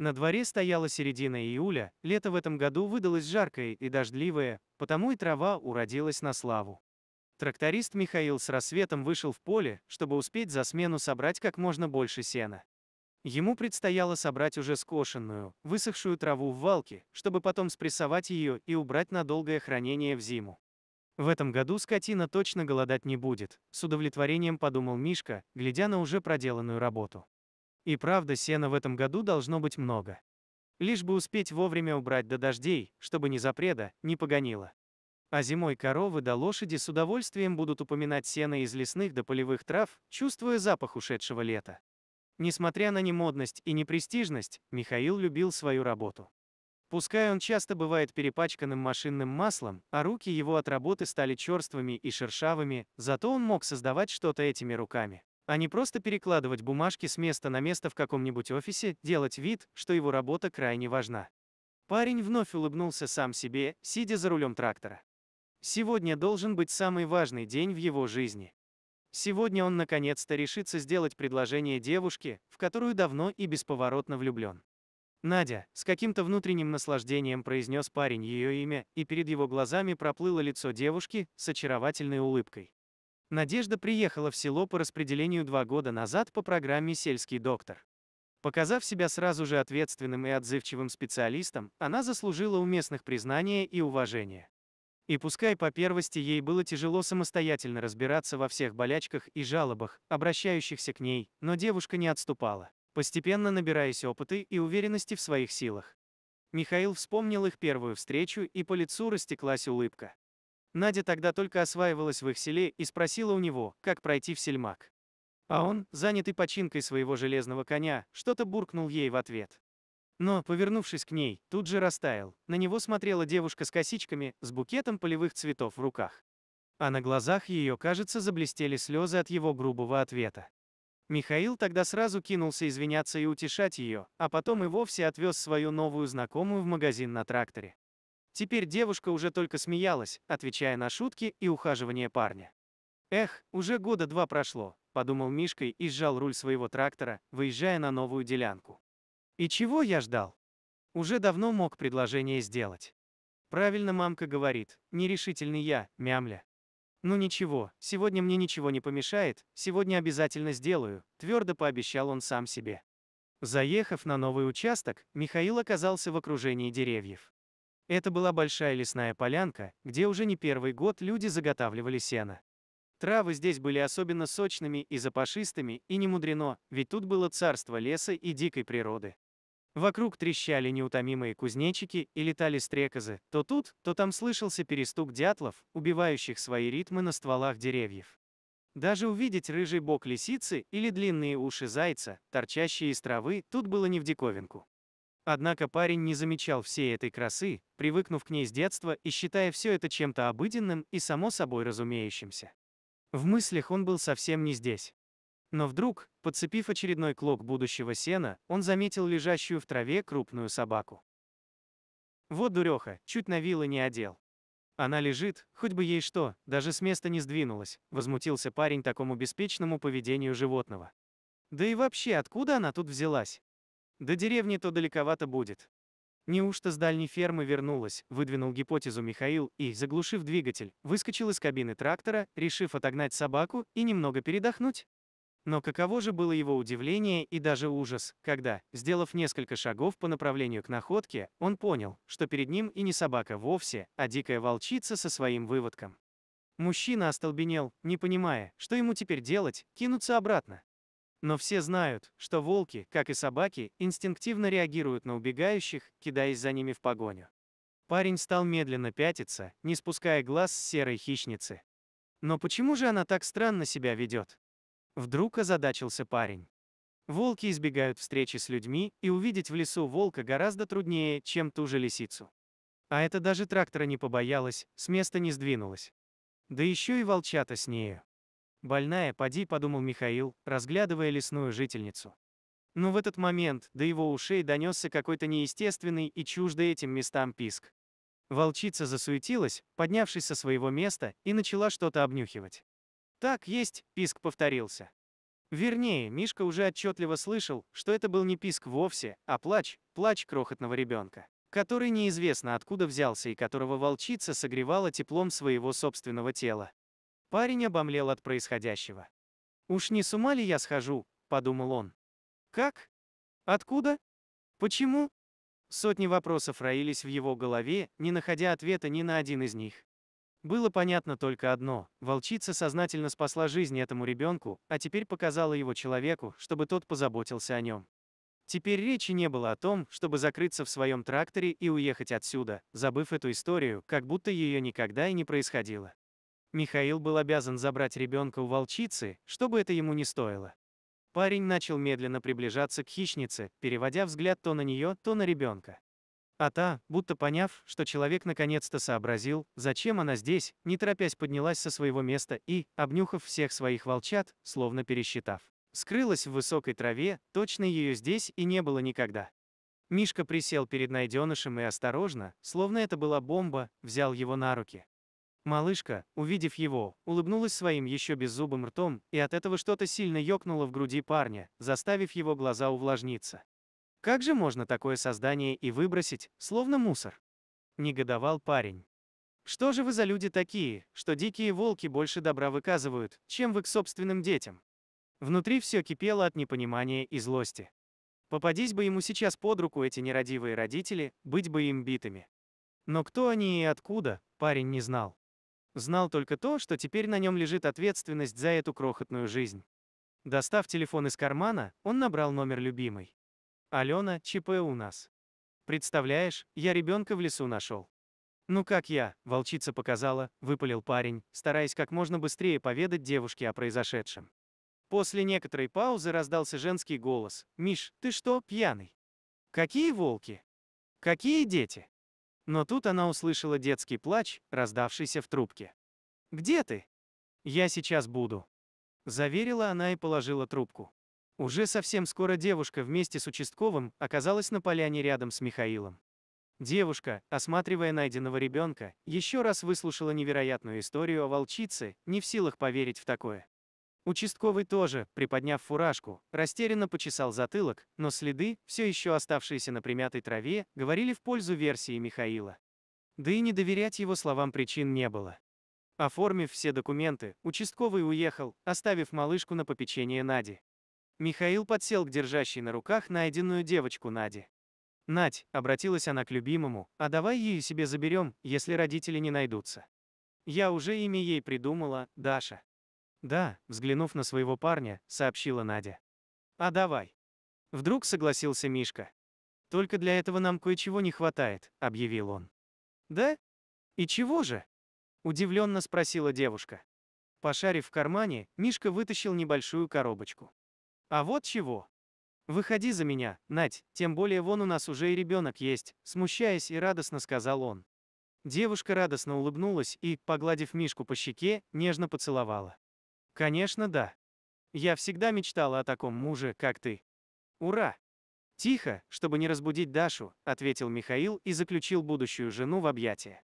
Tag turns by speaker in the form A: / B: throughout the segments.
A: На дворе стояла середина июля, лето в этом году выдалось жаркое и дождливое, потому и трава уродилась на славу. Тракторист Михаил с рассветом вышел в поле, чтобы успеть за смену собрать как можно больше сена. Ему предстояло собрать уже скошенную, высохшую траву в валке, чтобы потом спрессовать ее и убрать на долгое хранение в зиму. В этом году скотина точно голодать не будет, с удовлетворением подумал Мишка, глядя на уже проделанную работу. И правда, сена в этом году должно быть много. Лишь бы успеть вовремя убрать до дождей, чтобы ни запреда, ни погонило. А зимой коровы да лошади с удовольствием будут упоминать сено из лесных до полевых трав, чувствуя запах ушедшего лета. Несмотря на немодность и непрестижность, Михаил любил свою работу. Пускай он часто бывает перепачканным машинным маслом, а руки его от работы стали черствыми и шершавыми, зато он мог создавать что-то этими руками а не просто перекладывать бумажки с места на место в каком-нибудь офисе, делать вид, что его работа крайне важна. Парень вновь улыбнулся сам себе, сидя за рулем трактора. Сегодня должен быть самый важный день в его жизни. Сегодня он наконец-то решится сделать предложение девушке, в которую давно и бесповоротно влюблен. Надя, с каким-то внутренним наслаждением произнес парень ее имя, и перед его глазами проплыло лицо девушки с очаровательной улыбкой. Надежда приехала в село по распределению два года назад по программе «Сельский доктор». Показав себя сразу же ответственным и отзывчивым специалистом, она заслужила у местных признания и уважения. И пускай по первости ей было тяжело самостоятельно разбираться во всех болячках и жалобах, обращающихся к ней, но девушка не отступала, постепенно набираясь опыта и уверенности в своих силах. Михаил вспомнил их первую встречу, и по лицу растеклась улыбка. Надя тогда только осваивалась в их селе и спросила у него, как пройти в сельмак. А он, занятый починкой своего железного коня, что-то буркнул ей в ответ. Но, повернувшись к ней, тут же растаял. На него смотрела девушка с косичками, с букетом полевых цветов в руках. А на глазах ее, кажется, заблестели слезы от его грубого ответа. Михаил тогда сразу кинулся извиняться и утешать ее, а потом и вовсе отвез свою новую знакомую в магазин на тракторе. Теперь девушка уже только смеялась, отвечая на шутки и ухаживание парня. «Эх, уже года два прошло», — подумал Мишкой и сжал руль своего трактора, выезжая на новую делянку. «И чего я ждал? Уже давно мог предложение сделать». «Правильно мамка говорит, нерешительный я, мямля». «Ну ничего, сегодня мне ничего не помешает, сегодня обязательно сделаю», — твердо пообещал он сам себе. Заехав на новый участок, Михаил оказался в окружении деревьев. Это была большая лесная полянка, где уже не первый год люди заготавливали сено. Травы здесь были особенно сочными и запашистыми, и не мудрено, ведь тут было царство леса и дикой природы. Вокруг трещали неутомимые кузнечики и летали стрекозы, то тут, то там слышался перестук дятлов, убивающих свои ритмы на стволах деревьев. Даже увидеть рыжий бок лисицы или длинные уши зайца, торчащие из травы, тут было не в диковинку. Однако парень не замечал всей этой красы, привыкнув к ней с детства и считая все это чем-то обыденным и само собой разумеющимся. В мыслях он был совсем не здесь. Но вдруг, подцепив очередной клок будущего сена, он заметил лежащую в траве крупную собаку. Вот дуреха, чуть на вилы не одел. Она лежит, хоть бы ей что, даже с места не сдвинулась, возмутился парень такому беспечному поведению животного. Да и вообще, откуда она тут взялась? До деревни-то далековато будет. Неужто с дальней фермы вернулась, выдвинул гипотезу Михаил и, заглушив двигатель, выскочил из кабины трактора, решив отогнать собаку и немного передохнуть. Но каково же было его удивление и даже ужас, когда, сделав несколько шагов по направлению к находке, он понял, что перед ним и не собака вовсе, а дикая волчица со своим выводком. Мужчина остолбенел, не понимая, что ему теперь делать, кинуться обратно. Но все знают, что волки, как и собаки, инстинктивно реагируют на убегающих, кидаясь за ними в погоню. Парень стал медленно пятиться, не спуская глаз с серой хищницы. Но почему же она так странно себя ведет? Вдруг озадачился парень. Волки избегают встречи с людьми, и увидеть в лесу волка гораздо труднее, чем ту же лисицу. А это даже трактора не побоялась, с места не сдвинулась. Да еще и волчата с нею. «Больная, поди», — подумал Михаил, разглядывая лесную жительницу. Но в этот момент до его ушей донесся какой-то неестественный и чуждый этим местам писк. Волчица засуетилась, поднявшись со своего места, и начала что-то обнюхивать. «Так, есть», — писк повторился. Вернее, Мишка уже отчетливо слышал, что это был не писк вовсе, а плач, плач крохотного ребенка, который неизвестно откуда взялся и которого волчица согревала теплом своего собственного тела. Парень обомлел от происходящего. «Уж не с ума ли я схожу?» — подумал он. «Как? Откуда? Почему?» Сотни вопросов роились в его голове, не находя ответа ни на один из них. Было понятно только одно – волчица сознательно спасла жизнь этому ребенку, а теперь показала его человеку, чтобы тот позаботился о нем. Теперь речи не было о том, чтобы закрыться в своем тракторе и уехать отсюда, забыв эту историю, как будто ее никогда и не происходило. Михаил был обязан забрать ребенка у волчицы, чтобы это ему не стоило. Парень начал медленно приближаться к хищнице, переводя взгляд то на нее, то на ребенка. А та, будто поняв, что человек наконец-то сообразил, зачем она здесь, не торопясь поднялась со своего места и, обнюхав всех своих волчат, словно пересчитав, скрылась в высокой траве, точно ее здесь и не было никогда. Мишка присел перед найденышем и осторожно, словно это была бомба, взял его на руки. Малышка, увидев его, улыбнулась своим еще беззубым ртом, и от этого что-то сильно ёкнуло в груди парня, заставив его глаза увлажниться. «Как же можно такое создание и выбросить, словно мусор?» — негодовал парень. «Что же вы за люди такие, что дикие волки больше добра выказывают, чем вы к собственным детям?» Внутри все кипело от непонимания и злости. Попадись бы ему сейчас под руку эти нерадивые родители, быть бы им битыми. Но кто они и откуда, парень не знал. Знал только то, что теперь на нем лежит ответственность за эту крохотную жизнь. Достав телефон из кармана, он набрал номер любимой. «Алена, ЧП у нас. Представляешь, я ребенка в лесу нашел». «Ну как я?» – волчица показала, выпалил парень, стараясь как можно быстрее поведать девушке о произошедшем. После некоторой паузы раздался женский голос. «Миш, ты что, пьяный?» «Какие волки? Какие дети?» Но тут она услышала детский плач, раздавшийся в трубке. «Где ты?» «Я сейчас буду». Заверила она и положила трубку. Уже совсем скоро девушка вместе с участковым оказалась на поляне рядом с Михаилом. Девушка, осматривая найденного ребенка, еще раз выслушала невероятную историю о волчице, не в силах поверить в такое. Участковый тоже, приподняв фуражку, растерянно почесал затылок, но следы, все еще оставшиеся на примятой траве, говорили в пользу версии Михаила. Да и не доверять его словам причин не было. Оформив все документы, участковый уехал, оставив малышку на попечение Нади. Михаил подсел к держащей на руках найденную девочку Нади. «Надь», — обратилась она к любимому, — «а давай ее себе заберем, если родители не найдутся». «Я уже имя ей придумала, Даша». Да, взглянув на своего парня, сообщила Надя. А давай. Вдруг согласился Мишка. Только для этого нам кое-чего не хватает, объявил он. Да? И чего же? Удивленно спросила девушка. Пошарив в кармане, Мишка вытащил небольшую коробочку. А вот чего. Выходи за меня, Надь, тем более вон у нас уже и ребенок есть, смущаясь и радостно сказал он. Девушка радостно улыбнулась и, погладив Мишку по щеке, нежно поцеловала. Конечно, да. Я всегда мечтала о таком муже, как ты. Ура! Тихо, чтобы не разбудить Дашу, ответил Михаил и заключил будущую жену в объятия.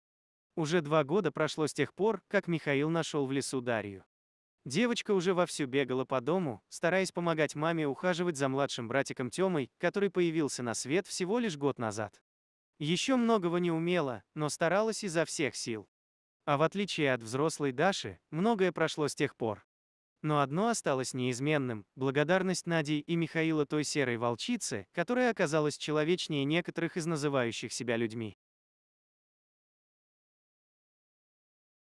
A: Уже два года прошло с тех пор, как Михаил нашел в лесу Дарью. Девочка уже вовсю бегала по дому, стараясь помогать маме ухаживать за младшим братиком Тёмой, который появился на свет всего лишь год назад. Еще многого не умела, но старалась изо всех сил. А в отличие от взрослой Даши, многое прошло с тех пор. Но одно осталось неизменным – благодарность Нади и Михаила той серой волчице, которая оказалась человечнее некоторых из называющих себя людьми.